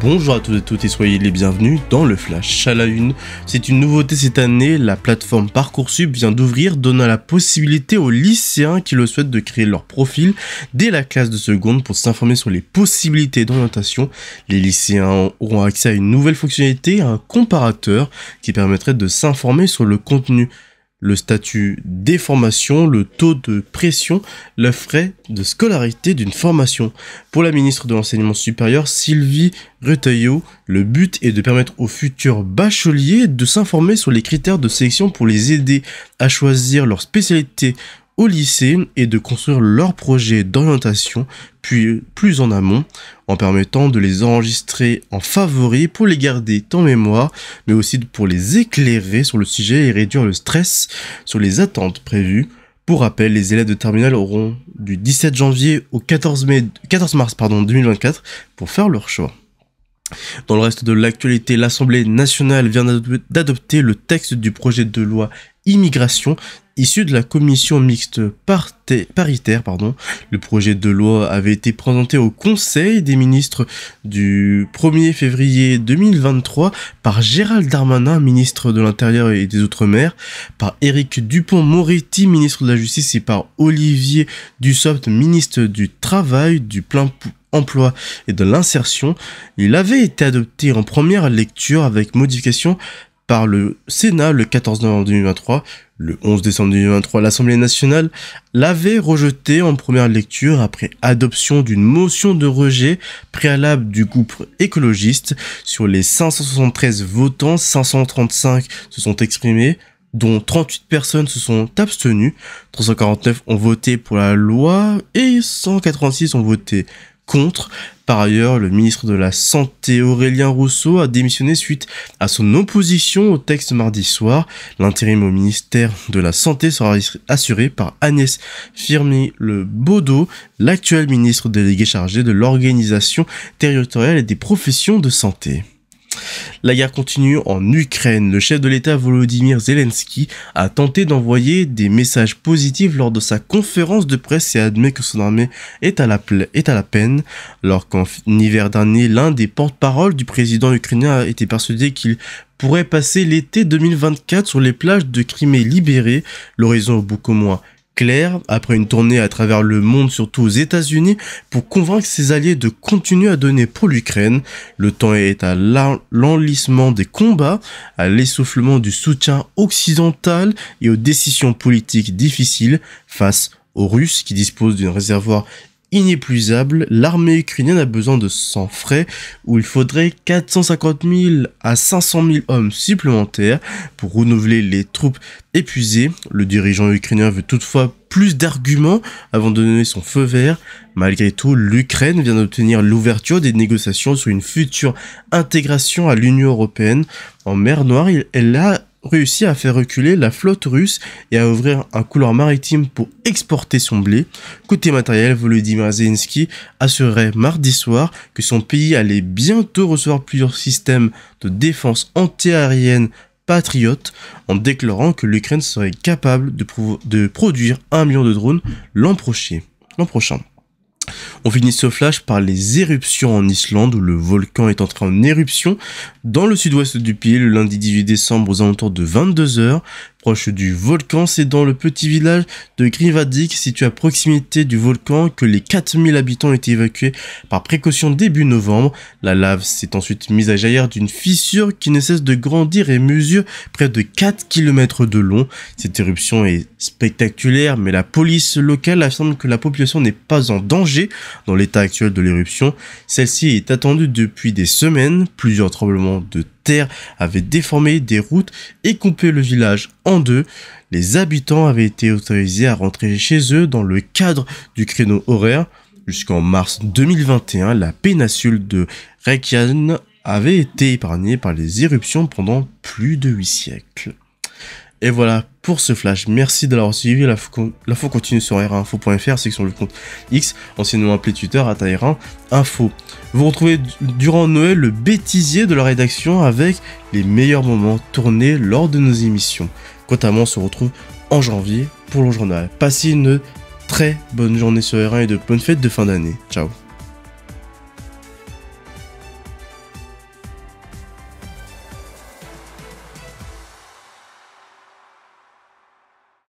Bonjour à tous et toutes et soyez les bienvenus dans le Flash à la une. C'est une nouveauté cette année, la plateforme Parcoursup vient d'ouvrir donnant la possibilité aux lycéens qui le souhaitent de créer leur profil dès la classe de seconde pour s'informer sur les possibilités d'orientation. Les lycéens auront accès à une nouvelle fonctionnalité, un comparateur qui permettrait de s'informer sur le contenu le statut des formations, le taux de pression, le frais de scolarité d'une formation. Pour la ministre de l'Enseignement supérieur, Sylvie Retailleau, le but est de permettre aux futurs bacheliers de s'informer sur les critères de sélection pour les aider à choisir leur spécialité au lycée et de construire leur projet d'orientation puis plus en amont en permettant de les enregistrer en favori pour les garder en mémoire mais aussi pour les éclairer sur le sujet et réduire le stress sur les attentes prévues. Pour rappel, les élèves de terminale auront du 17 janvier au 14, 14 mars pardon, 2024 pour faire leur choix. Dans le reste de l'actualité, l'Assemblée nationale vient d'adopter le texte du projet de loi immigration issu de la commission mixte paritaire, pardon. le projet de loi avait été présenté au Conseil des ministres du 1er février 2023 par Gérald Darmanin, ministre de l'Intérieur et des Outre-mer, par Éric Dupont-Moretti, ministre de la Justice, et par Olivier Dussopt, ministre du Travail, du Plein emploi et de l'insertion, il avait été adopté en première lecture avec modification par le Sénat le 14 novembre 2023, le 11 décembre 2023, l'Assemblée nationale l'avait rejeté en première lecture après adoption d'une motion de rejet préalable du groupe écologiste. Sur les 573 votants, 535 se sont exprimés, dont 38 personnes se sont abstenues, 349 ont voté pour la loi et 186 ont voté contre. Par ailleurs, le ministre de la Santé Aurélien Rousseau a démissionné suite à son opposition au texte mardi soir. L'intérim au ministère de la Santé sera assuré par Agnès firmi le Bodo, l'actuel ministre délégué chargé de l'organisation territoriale et des professions de santé. La guerre continue en Ukraine. Le chef de l'État Volodymyr Zelensky a tenté d'envoyer des messages positifs lors de sa conférence de presse et admet que son armée est à la, peine. Alors qu'en hiver dernier, l'un des porte-parole du président ukrainien a été persuadé qu'il pourrait passer l'été 2024 sur les plages de Crimée libérée. L'horizon beaucoup moins claire après une tournée à travers le monde, surtout aux États-Unis, pour convaincre ses alliés de continuer à donner pour l'Ukraine. Le temps est à l'enlissement des combats, à l'essoufflement du soutien occidental et aux décisions politiques difficiles face aux Russes qui disposent d'un réservoir inépuisable, l'armée ukrainienne a besoin de sang frais où il faudrait 450 000 à 500 000 hommes supplémentaires pour renouveler les troupes épuisées. Le dirigeant ukrainien veut toutefois plus d'arguments avant de donner son feu vert. Malgré tout, l'Ukraine vient d'obtenir l'ouverture des négociations sur une future intégration à l'Union européenne. En mer Noire, elle a réussit à faire reculer la flotte russe et à ouvrir un couloir maritime pour exporter son blé. Côté matériel, Volodymyr Zelensky assurait mardi soir que son pays allait bientôt recevoir plusieurs systèmes de défense antiaérienne patriote en déclarant que l'Ukraine serait capable de, de produire un million de drones l'an prochain. On finit ce flash par les éruptions en Islande où le volcan est entré en éruption dans le sud-ouest du pays le lundi 18 décembre aux alentours de 22h proche du volcan. C'est dans le petit village de Grivadik, situé à proximité du volcan, que les 4000 habitants ont été évacués par précaution début novembre. La lave s'est ensuite mise à jaillir d'une fissure qui ne cesse de grandir et mesure près de 4 km de long. Cette éruption est spectaculaire, mais la police locale affirme que la population n'est pas en danger dans l'état actuel de l'éruption. Celle-ci est attendue depuis des semaines. Plusieurs tremblements de avait déformé des routes et coupé le village en deux, les habitants avaient été autorisés à rentrer chez eux dans le cadre du créneau horaire. Jusqu'en mars 2021, la péninsule de Reykjavik avait été épargnée par les éruptions pendant plus de huit siècles. Et voilà pour ce flash. Merci de l'avoir suivi. La L'info continue sur r1info.fr, section le compte X, anciennement appelé Twitter, à r info. Vous retrouvez durant Noël le bêtisier de la rédaction avec les meilleurs moments tournés lors de nos émissions. Quant à moi, on se retrouve en janvier pour le journal. Passez une très bonne journée sur R1 et de bonnes fêtes de fin d'année. Ciao